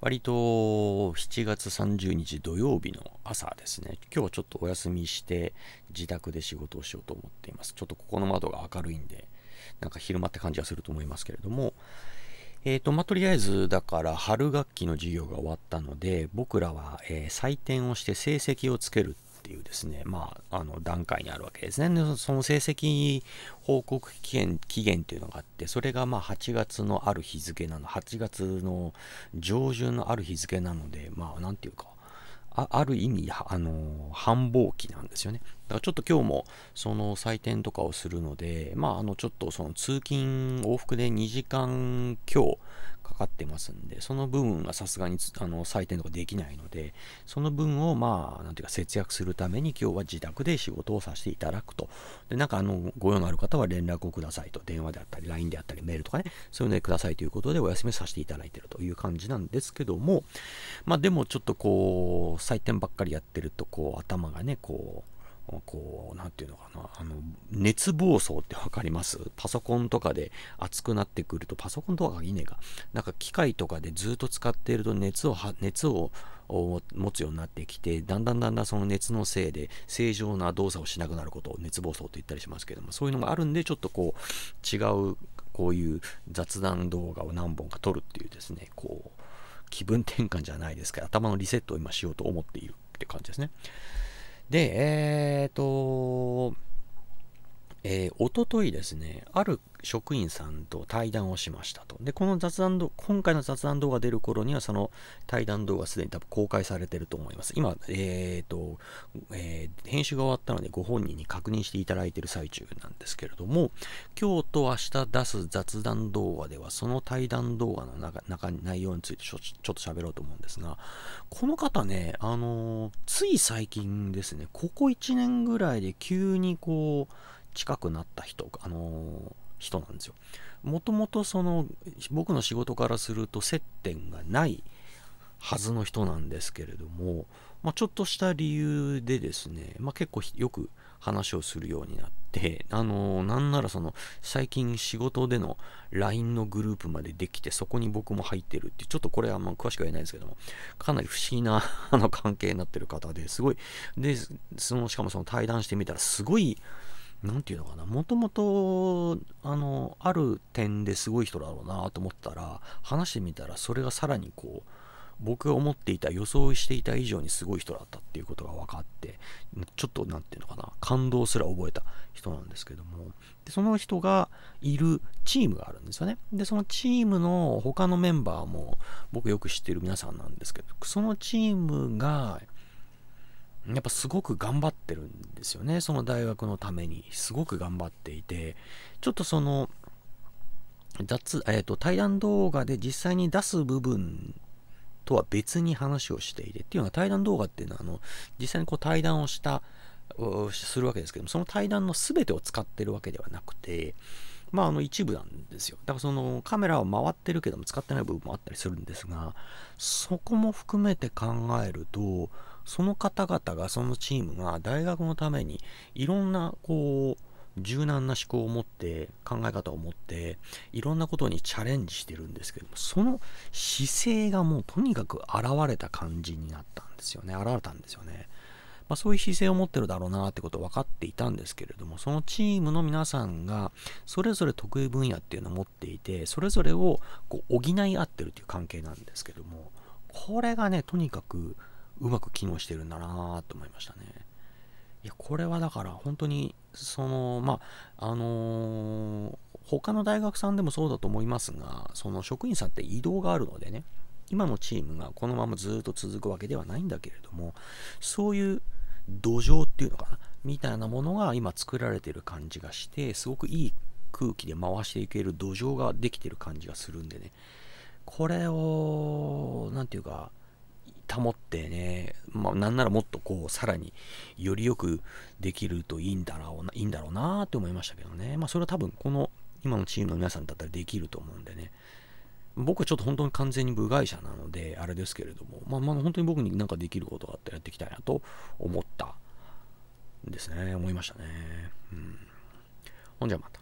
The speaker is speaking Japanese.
割と7月30日土曜日の朝ですね、今日はちょっとお休みして、自宅で仕事をしようと思っています。ちょっとここの窓が明るいんで、なんか昼間って感じがすると思いますけれども、えっ、ー、と、まあ、とりあえず、だから、春学期の授業が終わったので、僕らは、えー、採点をして成績をつけるっていうですね、まあ、あの段階にあるわけですね。その成績報告期限期限というのがあって、それがまあ8月のある日付なの、8月の上旬のある日付なので、まあ、なんていうか、あある意味、あの繁忙期なんですよね。だからちょっと今日もその採点とかをするので、まあ、あのちょっとその通勤往復で2時間強かかってますんで、その部分がさすがにあの採点とかできないので、その分をまあ、なんていうか節約するために今日は自宅で仕事をさせていただくと。で、なんかあの、ご用のある方は連絡をくださいと。電話であったり、LINE であったり、メールとかね、そういうのでくださいということでお休みさせていただいてるという感じなんですけども、まあでもちょっとこう、採点ばっかりやってると、こう、頭がね、こう、こう、なんていうのかな、あの、熱暴走ってわかりますパソコンとかで熱くなってくると、パソコンとかがいいねが、なんか機械とかでずっと使っていると熱を、熱を持つようになってきて、だんだんだんだんその熱のせいで正常な動作をしなくなることを熱暴走って言ったりしますけども、そういうのがあるんで、ちょっとこう、違う、こういう雑談動画を何本か撮るっていうですね、こう、気分転換じゃないですけど、頭のリセットを今しようと思っているって感じですね。で、えっ、ー、と、えー、おとといですね、ある職員さんと対談をしましたと。で、この雑談動、今回の雑談動画出る頃には、その対談動画すでに多分公開されてると思います。今、えっ、ー、と、えー、編集が終わったので、ご本人に確認していただいている最中なんですけれども、今日と明日出す雑談動画では、その対談動画の中、中内容についてちょちょっと喋ろうと思うんですが、この方ね、あのー、つい最近ですね、ここ1年ぐらいで急にこう、近くなった人、あのー人なんですよ。もともとその僕の仕事からすると接点がないはずの人なんですけれども、まあ、ちょっとした理由でですね、まあ、結構よく話をするようになって、あのー、なんならその最近仕事での LINE のグループまでできてそこに僕も入ってるってちょっとこれはあ詳しくは言えないですけどもかなり不思議なあの関係になってる方ですごいでそのしかもその対談してみたらすごい何て言うのかな、もともと、あの、ある点ですごい人だろうなと思ったら、話してみたら、それがさらにこう、僕が思っていた、予想していた以上にすごい人だったっていうことが分かって、ちょっと何て言うのかな、感動すら覚えた人なんですけども、でその人がいるチームがあるんですよね。で、そのチームの他のメンバーも、僕よく知ってる皆さんなんですけど、そのチームが、やっぱすごく頑張ってるんですよねその大学のためにすごく頑張っていてちょっとその雑、えーと、と対談動画で実際に出す部分とは別に話をしていてっていうのは対談動画っていうのはあの実際にこう対談をしたするわけですけどもその対談の全てを使ってるわけではなくてまああの一部なんですよだからそのカメラは回ってるけども使ってない部分もあったりするんですがそこも含めて考えるとその方々が、そのチームが大学のためにいろんな、こう、柔軟な思考を持って、考え方を持って、いろんなことにチャレンジしてるんですけども、その姿勢がもうとにかく現れた感じになったんですよね。現れたんですよね。まあ、そういう姿勢を持ってるだろうなってこと分かっていたんですけれども、そのチームの皆さんが、それぞれ得意分野っていうのを持っていて、それぞれをこう補い合ってるっていう関係なんですけども、これがね、とにかくうまく機能してるんだなと思いましたね。いや、これはだから本当に、その、まあ、あのー、他の大学さんでもそうだと思いますが、その職員さんって移動があるのでね、今のチームがこのままずっと続くわけではないんだけれども、そういう土壌っていうのかな、みたいなものが今作られてる感じがして、すごくいい空気で回していける土壌ができてる感じがするんでね、これを、なんていうか、保ってね、まあ、なんならもっとこう、さらによりよくできるといいんだろうな、いいんだろうなって思いましたけどね。まあ、それは多分、この、今のチームの皆さんだったらできると思うんでね。僕はちょっと本当に完全に部外者なので、あれですけれども、まあ、まあ、本当に僕になんかできることがあったらやっていきたいなと思ったんですね。思いましたね。うん。ほんじゃまた。